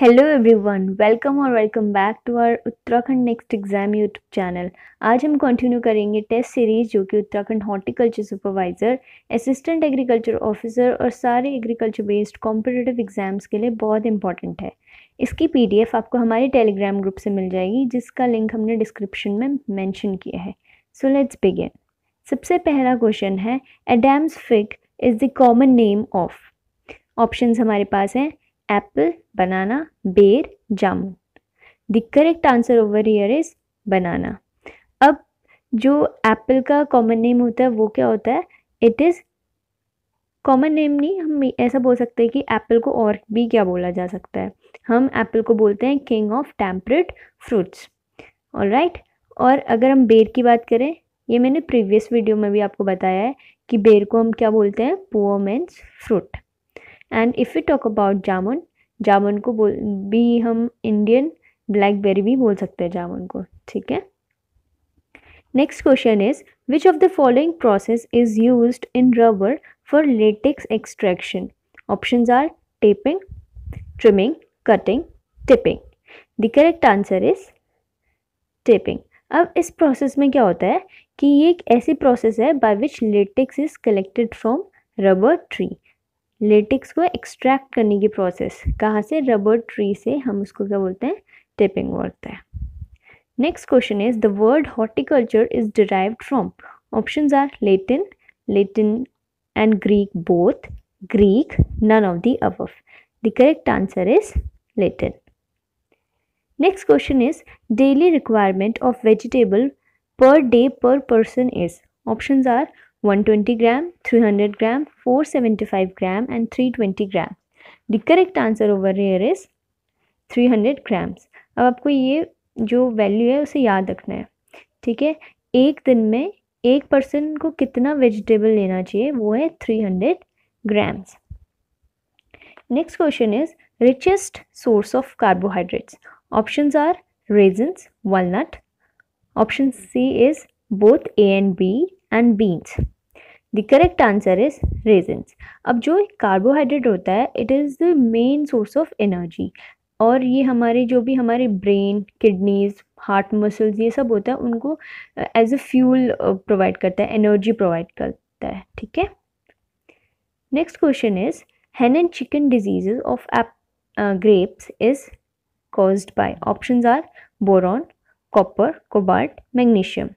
Hello everyone welcome और welcome back to our Uttarakhand next exam YouTube channel आज हम continue करेंगे टेस्ट सीरीज जो कि Uttarakhand horticulture supervisor assistant agriculture officer और सारे एग्रीकल्चर बेस्ड कॉम्पिटेटिव एग्जाम्स के लिए बहुत इंपॉर्टेंट है इसकी पीडीएफ आपको हमारे टेलीग्राम ग्रुप से मिल जाएगी जिसका लिंक हमने डिस्क्रिप्शन में मैंशन किया है सो लेट्स बिगिन सबसे पहला क्वेश्चन है Adam's fig is the common name of option हमारे पास हैं apple, banana, bear, jamun. The correct answer over here is banana. अब जो एप्पल का कॉमन नेम होता है वो क्या होता है इट इज़ कॉमन नेम नहीं हम ऐसा बोल सकते हैं कि एप्पल को और भी क्या बोला जा सकता है हम एप्पल को बोलते हैं किंग ऑफ टेम्परेट फ्रूट्स और राइट और अगर हम बेर की बात करें ये मैंने प्रीवियस वीडियो में भी आपको बताया है कि बेर को हम क्या बोलते हैं man's fruit and if you talk about jamun जामुन को बोल भी हम इंडियन ब्लैकबेरी भी बोल सकते हैं जामुन को ठीक है next question is which of the following process is use in rubber for latex extraction option are tapping trimming cutting tipping the correct answer is tapping अब इस प्रोसेस में क्या होता है कि ये एक ऐसी प्रोसेस है by which latex is collected from rubber tree latex को एक्सट्रैक्ट करने की प्रोसेस कहाँ से रबर ट्री से हम उसको क्या बोलते हैं टिपिंग बोलते है next question is the word horticulture is derive from option are Latin Latin and Greek both Greek none of the अब the correct answer is Latin next question is daily requirement of vegetable per day per person is option are one twenty gram three hundred 120 gram 300 gram 475 gram and 320 gram the answer over over is three hundred grams अब आपको ये जो value है उसे याद रखना है ठीक है एक दिन में एक पर्सन को कितना वेजिटेबल लेना चाहिए वो है three hundred grams next question is richest source of carbohydrates option are raisins walnut option C is both A and B and beans the correct answer is raisins अब जो कार्बोहाइड्रेट होता है it is the main source of energy और ये हमारे जो भी हमारे ब्रेन किडनीज हार्ट मसल्स ये सब होता है उनको एज अ फ्यूल प्रोवाइड करता है एनर्जी प्रोवाइड करता है ठीक है next question is hen and chicken disease of एप grapes is caused by option are boron copper cobalt magnesium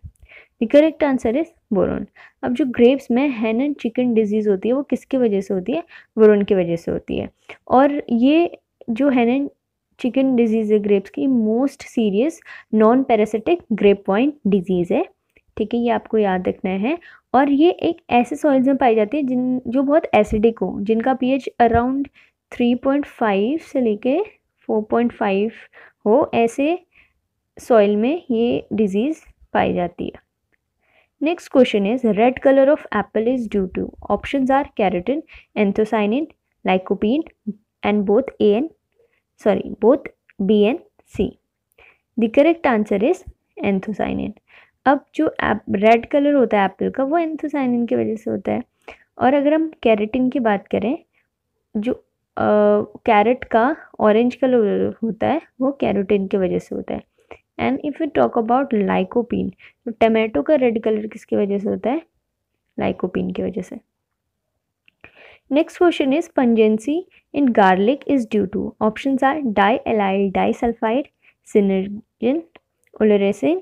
the correct answer is boron अब जो ग्रेप्स में हैन एंड चिकन डिजीज़ होती है वो किसकी वजह से होती है बोरोन की वजह से होती है और ये जो हैन एंड चिकन डिजीज़ है ग्रेप्स की most serious non parasitic grape point disease है ठीक है ये आपको याद रखना है और ये एक ऐसे सॉइल्स में पाई जाती है जिन जो बहुत एसिडिक हो जिनका पीएच अराउंड 3.5 से लेके 4.5 हो ऐसे सॉइल में ये डिजीज़ पाई जाती है next question is red colour of apple is due to option are carotene anthocyanin lycopene and both A and sorry both B and C the correct answer is anthocyanin अब जो app red colour होता है Apple का वो anthocyanin की वजह से होता है और अगर हम कैरेटिन की बात करें जो कैरेट का ऑरेंज कलर होता है वो कैरोटिन की वजह से होता है and if you talk about lycopene तो टमाटो का रेड कलर किसकी वजह से होता है लाइकोपिन की वजह से next question is pungency in garlic is due to option are diallyl sulphide sinigrin oleoresin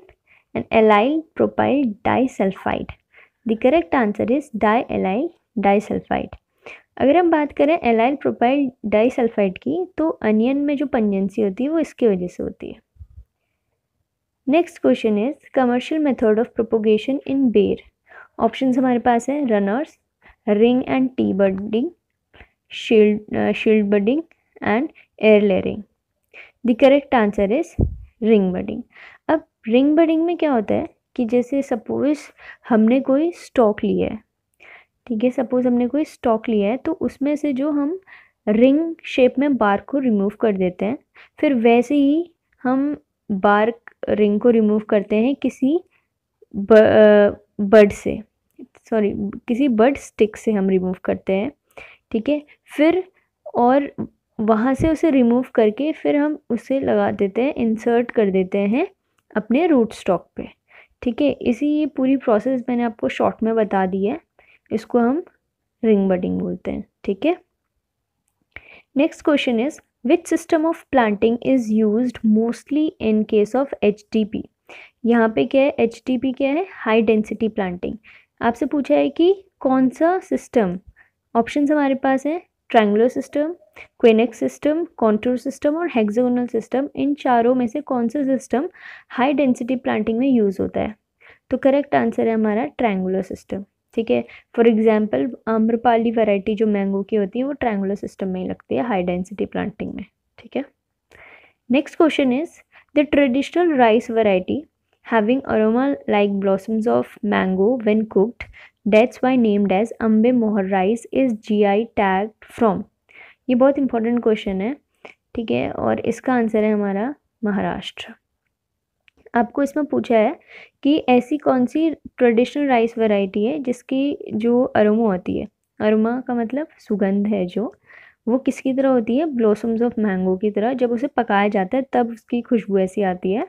and allyl propyl disulphide the correct answer is diallyl disulphide अगर हम बात करें एलाइल प्रोपाइल सल्फाइड की तो onion में जो pungency होती है वो इसकी वजह से होती है next question is commercial method of propagation in ber option हमारे पास है runners ring and T budding shield shield budding and air layering the correct answer is ring budding अब रिंग बडिंग में क्या होता है कि जैसे सपोज हमने कोई स्टॉक लिया है ठीक है सपोज हमने कोई स्टॉक लिया है तो उसमें से जो हम रिंग शेप में बार को रिमूव कर देते हैं फिर वैसे ही हम बार्क रिंग को रिमूव करते हैं किसी बड से सॉरी किसी बड स्टिक से हम रिमूव करते हैं ठीक है फिर और वहाँ से उसे रिमूव करके फिर हम उसे लगा देते हैं इंसर्ट कर देते हैं अपने रूट स्टॉक पे ठीक है इसी ये पूरी प्रोसेस मैंने आपको शॉर्ट में बता दी है इसको हम रिंग बडिंग बोलते हैं ठीक है next question is which system of planting is use mostly in case of H D P यहाँ पे क्या है एच डी पी क्या है हाई डेंसिटी प्लांटिंग आपसे पूछा है कि कौन सा सिस्टम ऑप्शन हमारे पास हैं triangular system quincunx system contour system और हेक्सागोनल सिस्टम इन चारों में से कौन सा सिस्टम हाई डेंसिटी प्लांटिंग में यूज़ होता है तो करेक्ट आंसर है हमारा ट्रैंगुलर सिस्टम ठीक है फॉर एग्जांपल आम्रपाली वैरायटी जो मैंगो की होती है वो ट्रायंगुलर सिस्टम में ही लगती है हाई डेंसिटी प्लांटिंग में ठीक है next question is the traditional rice variety having like blossoms of mango mango when that's why why named Ambemohar rice is G I tag from ये बहुत इंपॉर्टेंट क्वेश्चन है ठीक है और इसका आंसर है हमारा महाराष्ट्र आपको इसमें पूछा है कि ऐसी कौन सी ट्रेडिशनल राइस वैरायटी है जिसकी जो अरोमो होती है अरोमा का मतलब सुगंध है जो वो किसकी तरह होती है ब्लॉसम्स ऑफ मैंगो की तरह जब उसे पकाया जाता है तब उसकी खुशबू ऐसी आती है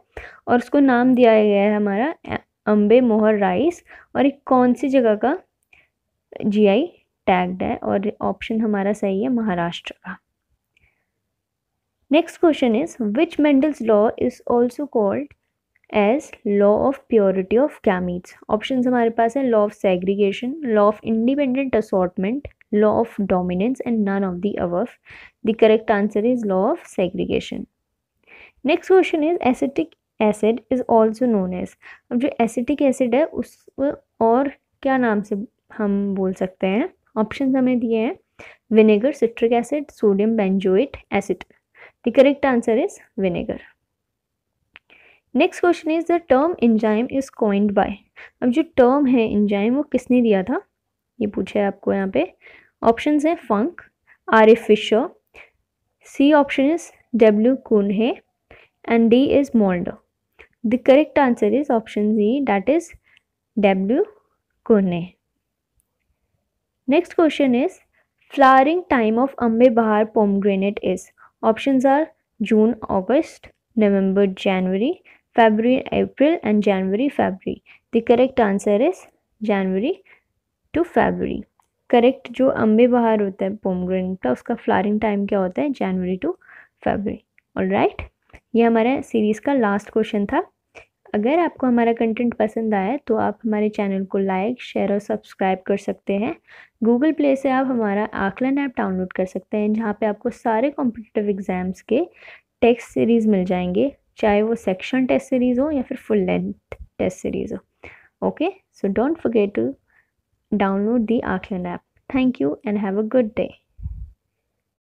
और उसको नाम दिया गया है हमारा अम्बे मोहर राइस और एक कौन सी जगह का जीआई टैग्ड है और ऑप्शन हमारा सही है महाराष्ट्र का next question is which Mendel's law is also called as law of purity of gametes option हमारे पास है law of segregation law of independent assortment law of dominance and none of the above the correct answer is law of segregation next question is acetic acid is also known as अब जो acetic acid है उस और क्या नाम से हम बोल सकते हैं ऑप्शन हमें दिए हैं vinegar citric acid sodium benzoate acid the correct answer is vinegar next question is the term enzyme is coined by अब जो टर्म है इंजाइम वो किसने दिया था ये पूछा है आपको यहाँ पे ऑप्शन हैं Funk R A Fisher C option is W है and D is Mulder the correct answer is option G that is W Kuhne next question is flowering time of Ambe Bahar pomegranate is option are June august November January February, April and January, February. The correct answer is January to February. Correct जो अम्बे बाहर होता है पोमग्रेन का उसका flowering time क्या होता है January to February. All right ये हमारा सीरीज़ का लास्ट क्वेश्चन था अगर आपको हमारा कंटेंट पसंद आया तो आप हमारे चैनल को लाइक शेयर और सब्सक्राइब कर सकते हैं गूगल प्ले से आप हमारा आकलन ऐप डाउनलोड कर सकते हैं जहाँ पे आपको सारे कॉम्पिटिटिव एग्ज़ाम्स के टेक्स्ट सीरीज़ मिल जाएंगे चाहे वो सेक्शन टेस्ट सीरीज़ हो या फिर फुल लेंथ टेस्ट सीरीज़ हो okay so don't forget to download the Aakalan app thank you and have a good day